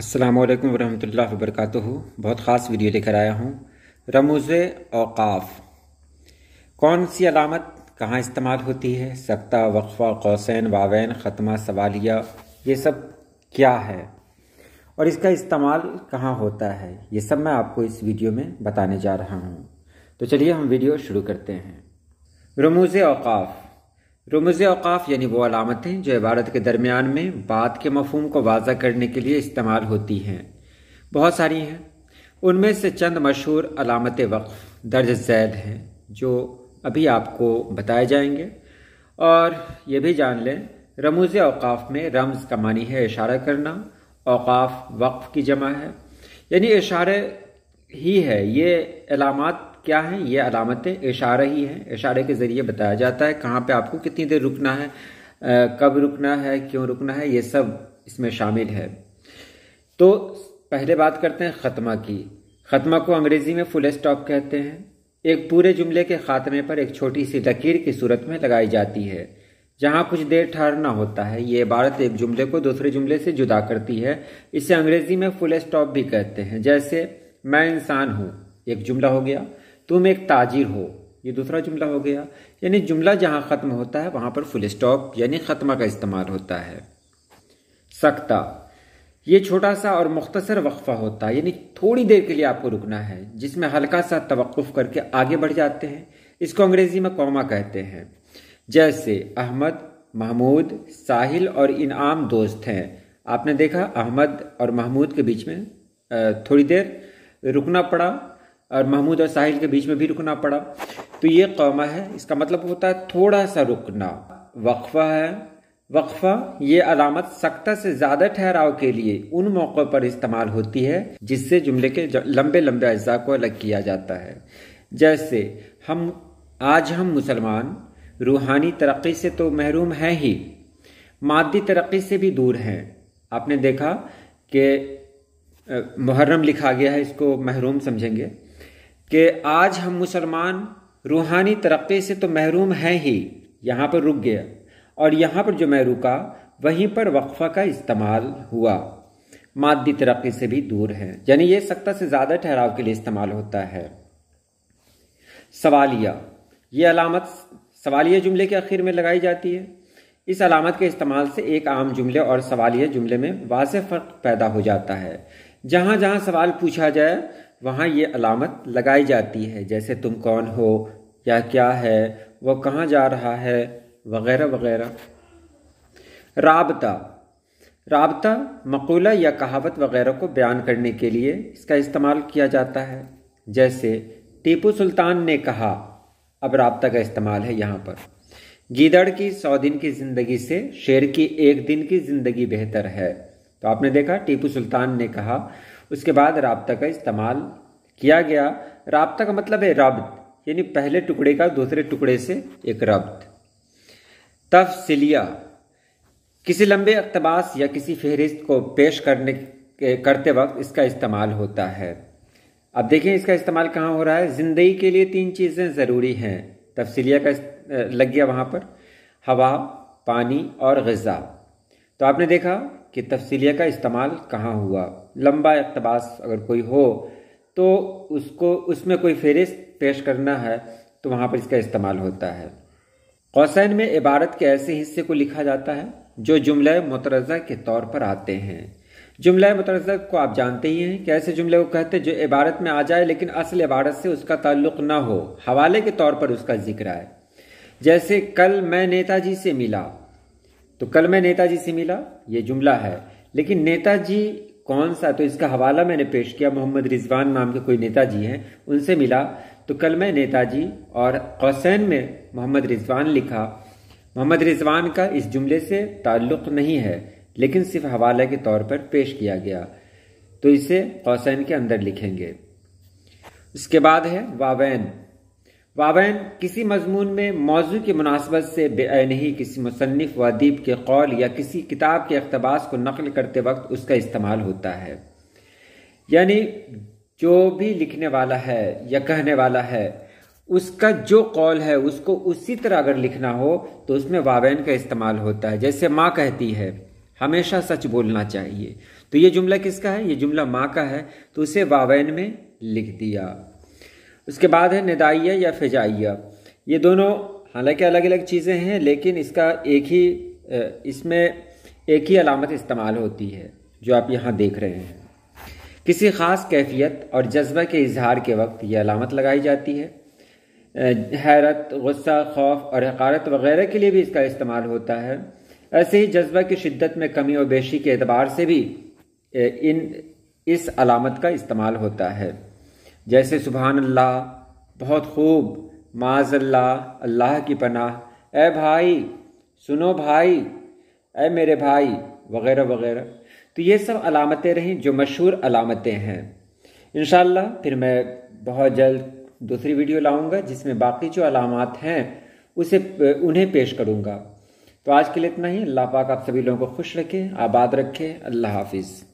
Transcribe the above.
अस्सलाम वालेकुम वरहमतुल्लाह वबरकातु बहुत ख़ास वीडियो लेकर आया हूँ रमूज़ अवकाफ़ कौन सी अलामत कहाँ इस्तेमाल होती है सख्ता वक्फ़ा कौसैन वावैन ख़त्मा सवालिया ये सब क्या है और इसका इस्तेमाल कहाँ होता है ये सब मैं आपको इस वीडियो में बताने जा रहा हूँ तो चलिए हम वीडियो शुरू करते हैं रमूज़ अवकाफ़ रमज़ अवकाफ़ यानी वो अलामतें जो इबारत के दरमियान में बात के मफहम को वाजा करने के लिए इस्तेमाल होती हैं बहुत सारी हैं उनमें से चंद मशहूर अलामत वक्फ दर्ज जैद हैं जो अभी आपको बताए जाएंगे और ये भी जान लें रमूज़ अवकाफ़ में रमज़ का मानी है इशारा करना अवकाफ़ वक्फ की जमा है यानी इशारे ही है ये अलामत क्या है ये अलामतें इशारा ही हैं इशारे के ज़रिए बताया जाता है कहाँ पे आपको कितनी देर रुकना है कब रुकना है क्यों रुकना है ये सब इसमें शामिल है तो पहले बात करते हैं ख़त्मा की ख़त्मा को अंग्रेज़ी में फुल स्टॉप कहते हैं एक पूरे जुमले के ख़ात्मे पर एक छोटी सी लकीर की सूरत में लगाई जाती है जहाँ कुछ देर ठहरना होता है ये इबारत एक जुमले को दूसरे जुमले से जुदा करती है इसे अंग्रेज़ी में फुल स्टॉप भी कहते हैं जैसे मैं इंसान हूँ एक जुमला हो गया तुम एक ताजिर हो ये दूसरा जुमला हो गया यानी जुमला जहाँ ख़त्म होता है वहाँ पर फुल स्टॉप यानी ख़त्मा का इस्तेमाल होता है सख्ता ये छोटा सा और मुख्तसर वक्फ़ा होता है यानी थोड़ी देर के लिए आपको रुकना है जिसमें हल्का सा तवक़ करके आगे बढ़ जाते हैं इसको अंग्रेज़ी में कौमा कहते हैं जैसे अहमद महमूद साहिल और इनाम दोस्त हैं आपने देखा अहमद और महमूद के बीच में थोड़ी देर रुकना पड़ा और महमूद और साहिल के बीच में भी रुकना पड़ा तो ये कौमा है इसका मतलब होता है थोड़ा सा रुकना वक्फा है वक्फा ये अलामत सख्ता से ज्यादा ठहराव के लिए उन मौक़ों पर इस्तेमाल होती है जिससे जुमले के लंबे लंबे अज्जा को अलग किया जाता है जैसे हम आज हम मुसलमान रूहानी तरक्की से तो महरूम हैं ही मादी तरक्की से भी दूर हैं आपने देखा कि मुहर्रम लिखा गया है इसको महरूम समझेंगे कि आज हम मुसलमान रूहानी तरक्की से तो महरूम हैं ही यहाँ पर रुक गया और यहाँ पर जो मैं रुका वहीं पर वक्फा का इस्तेमाल हुआ मादी तरक्की से भी दूर है यानी ये सख्ता से ज़्यादा ठहराव के लिए इस्तेमाल होता है सवालिया ये अलामत सवालिया जुमले के आखिर में लगाई जाती है इस अलामत के इस्तेमाल से एक आम जुमले और सवालिया जुमले में वाज फ़र्क पैदा हो जाता है जहाँ जहाँ सवाल पूछा जाए वहाँ ये अलामत लगाई जाती है जैसे तुम कौन हो या क्या है वह कहाँ जा रहा है वगैरह वगैरह राबता राबता मकूला या कहावत वगैरह को बयान करने के लिए इसका इस्तेमाल किया जाता है जैसे टीपू सुल्तान ने कहा अब रबता का इस्तेमाल है यहाँ पर गीदड़ की सौ दिन की ज़िंदगी से शेर की एक दिन की ज़िंदगी बेहतर है तो आपने देखा टीपू सुल्तान ने कहा उसके बाद रबता का इस्तेमाल किया गया रबता का मतलब है रब्त यानी पहले टुकड़े का दूसरे टुकड़े से एक रब्त तफसिलिया किसी लंबे अकतबास या किसी फहरिस्त को पेश करने करते वक्त इसका इस्तेमाल होता है अब देखें इसका इस्तेमाल कहाँ हो रहा है ज़िंदगी के लिए तीन चीज़ें ज़रूरी हैं तफसीलिया का लग गया वहाँ पर हवा पानी और गज़ा तो आपने देखा कि तफसलिया का इस्तेमाल कहाँ हुआ लंबा इकतबास अगर कोई हो तो उसको उसमें कोई फहरिस्त पेश करना है तो वहाँ पर इसका इस्तेमाल होता है कौसैन में इबारत के ऐसे हिस्से को लिखा जाता है जो जुमला मतरज़ा के तौर पर आते हैं जुमला मतरज़ा को आप जानते ही हैं कि ऐसे जुमले को कहते हैं जो इबारत में आ जाए लेकिन असल इबारत से उसका ताल्लुक ना हो हवाले के तौर पर उसका जिक्र आए जैसे कल मैं नेताजी से मिला तो कल मैं नेताजी से मिला ये जुमला है लेकिन नेताजी कौन सा तो इसका हवाला मैंने पेश किया मोहम्मद रिजवान नाम के कोई नेताजी हैं उनसे मिला तो कल मैं नेताजी और कौसैन में मोहम्मद रिजवान लिखा मोहम्मद रिजवान का इस जुमले से ताल्लुक़ नहीं है लेकिन सिर्फ हवाले के तौर पर पेश किया गया तो इसे कौसैन के अंदर लिखेंगे उसके बाद है वावैन वावन किसी मजमून में मौजू की मुनासबत से नहीं किसी मुसनफ़ व अदीब के कौल या किसी किताब के अकतबास को नकल करते वक्त उसका इस्तेमाल होता है यानी जो भी लिखने वाला है या कहने वाला है उसका जो कौल है उसको उसी तरह अगर लिखना हो तो उसमें वावन का इस्तेमाल होता है जैसे माँ कहती है हमेशा सच बोलना चाहिए तो ये जुमला किसका है ये जुमला माँ का है तो उसे वावैन में लिख दिया उसके बाद है निदाइया या फ़िजाइया ये दोनों हालांकि अलग अलग चीज़ें हैं लेकिन इसका एक ही इसमें एक ही अलामत इस्तेमाल होती है जो आप यहाँ देख रहे हैं किसी ख़ास कैफियत और जज्बा के इजहार के वक्त यह अलामत लगाई जाती है हैरत गुस्सा खौफ और हकारत वगैरह के लिए भी इसका इस्तेमाल होता है ऐसे ही जज्बा की शिद्दत में कमी और बेशी के एतबार से भी इन इस अलामत का इस्तेमाल होता है जैसे सुबहान अल्लाह बहुत खूब माज अल्लाह अल्लाह की पनाह ए भाई सुनो भाई ए मेरे भाई वगैरह वगैरह तो ये सब अलामतें रहीं जो मशहूर अलामतें हैं इन फिर मैं बहुत जल्द दूसरी वीडियो लाऊंगा जिसमें बाकी जो अलामत हैं उसे उन्हें पेश करूंगा तो आज के लिए इतना ही अल्लाह पाक आप सभी लोगों को खुश रखें आबाद रखें अल्लाह हाफिज़